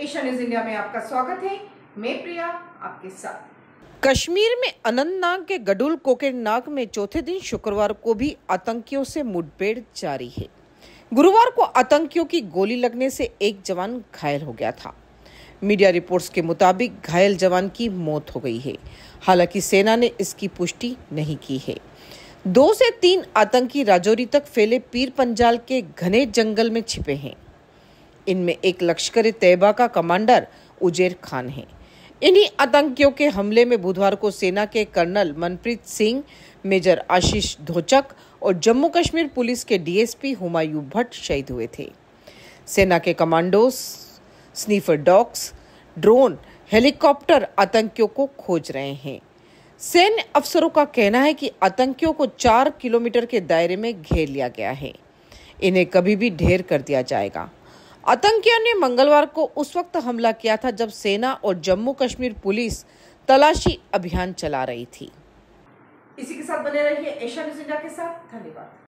Asia news India में आपका स्वागत है मैं प्रिया आपके साथ कश्मीर में अनंतनाग के गडुल कोकेरनाग में चौथे दिन शुक्रवार को भी आतंकियों से मुठभेड़ जारी है गुरुवार को आतंकियों की गोली लगने से एक जवान घायल हो गया था मीडिया रिपोर्ट्स के मुताबिक घायल जवान की मौत हो गई है हालांकि सेना ने इसकी पुष्टि नहीं की है दो से तीन आतंकी राजौरी तक फैले पीर पंजाल के घने जंगल में छिपे हैं इनमें एक लश्कर तैयबा का कमांडर उजेर खान है इन्हीं आतंकियों के हमले में बुधवार को सेना के कर्नल मनप्रीत सिंह मेजर आशीष धोचक और जम्मू कश्मीर पुलिस के डीएसपी हुमायूं भट्ट शहीद हुए थे सेना के commandos sniffer dogs drone helicopter आतंकियों को खोज रहे हैं सैन्य अफसरों का कहना है कि आतंकियों को चार किलोमीटर के दायरे में घेर लिया गया है इन्हें कभी भी ढेर कर दिया जाएगा आतंकियों ने मंगलवार को उस वक्त हमला किया था जब सेना और जम्मू कश्मीर पुलिस तलाशी अभियान चला रही थी इसी के साथ बने रहिए एशिया न्यूज इंडिया के साथ धन्यवाद